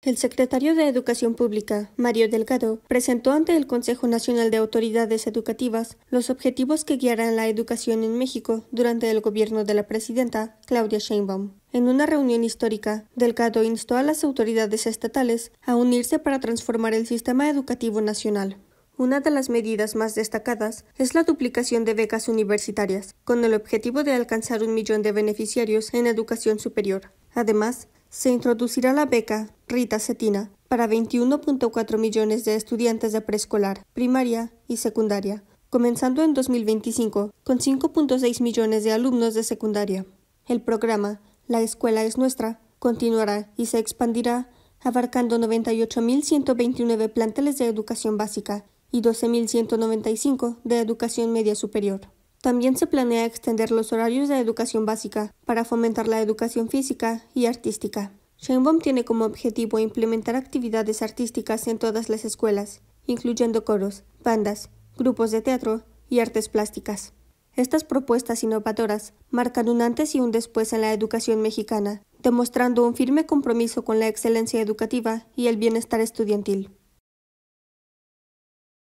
El secretario de Educación Pública, Mario Delgado, presentó ante el Consejo Nacional de Autoridades Educativas los objetivos que guiarán la educación en México durante el gobierno de la presidenta Claudia Sheinbaum. En una reunión histórica, Delgado instó a las autoridades estatales a unirse para transformar el sistema educativo nacional. Una de las medidas más destacadas es la duplicación de becas universitarias, con el objetivo de alcanzar un millón de beneficiarios en educación superior. Además, se introducirá la beca Rita Cetina para 21.4 millones de estudiantes de preescolar, primaria y secundaria, comenzando en 2025 con 5.6 millones de alumnos de secundaria. El programa La Escuela es Nuestra continuará y se expandirá abarcando 98.129 planteles de educación básica y 12.195 de educación media superior. También se planea extender los horarios de educación básica para fomentar la educación física y artística. Sheinbaum tiene como objetivo implementar actividades artísticas en todas las escuelas, incluyendo coros, bandas, grupos de teatro y artes plásticas. Estas propuestas innovadoras marcan un antes y un después en la educación mexicana, demostrando un firme compromiso con la excelencia educativa y el bienestar estudiantil.